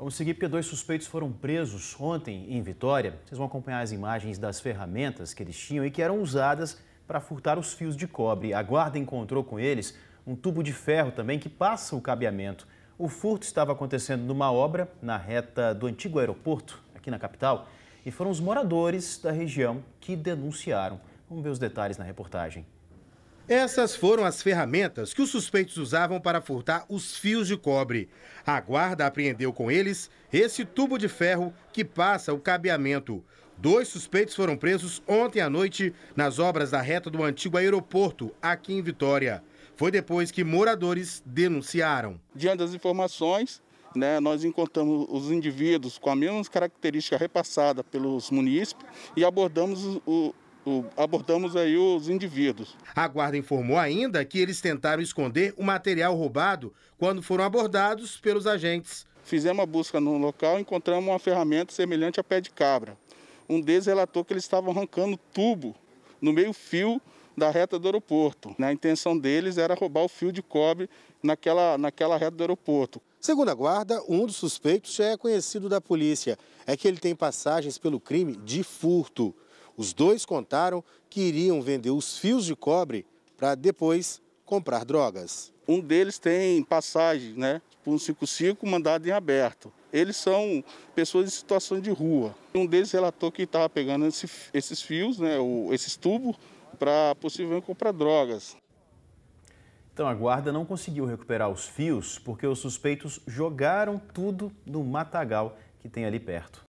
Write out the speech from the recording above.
Vamos seguir porque dois suspeitos foram presos ontem em Vitória. Vocês vão acompanhar as imagens das ferramentas que eles tinham e que eram usadas para furtar os fios de cobre. A guarda encontrou com eles um tubo de ferro também que passa o cabeamento. O furto estava acontecendo numa obra na reta do antigo aeroporto, aqui na capital, e foram os moradores da região que denunciaram. Vamos ver os detalhes na reportagem. Essas foram as ferramentas que os suspeitos usavam para furtar os fios de cobre. A guarda apreendeu com eles esse tubo de ferro que passa o cabeamento. Dois suspeitos foram presos ontem à noite nas obras da reta do antigo aeroporto, aqui em Vitória. Foi depois que moradores denunciaram. Diante das informações, né, nós encontramos os indivíduos com a mesma característica repassada pelos munícipes e abordamos o, abordamos aí os indivíduos. A guarda informou ainda que eles tentaram esconder o material roubado quando foram abordados pelos agentes. Fizemos a busca no local e encontramos uma ferramenta semelhante a pé de cabra. Um deles relatou que eles estavam arrancando tubo no meio fio da reta do aeroporto. Né? A intenção deles era roubar o fio de cobre naquela, naquela reta do aeroporto. Segundo a guarda, um dos suspeitos já é conhecido da polícia. É que ele tem passagens pelo crime de furto. Os dois contaram que iriam vender os fios de cobre para depois comprar drogas. Um deles tem passagem né, por um 55 mandado em aberto. Eles são pessoas em situação de rua. Um deles relatou que estava pegando esse, esses fios, né, o, esses tubos, para possivelmente comprar drogas. Então a guarda não conseguiu recuperar os fios porque os suspeitos jogaram tudo no matagal que tem ali perto.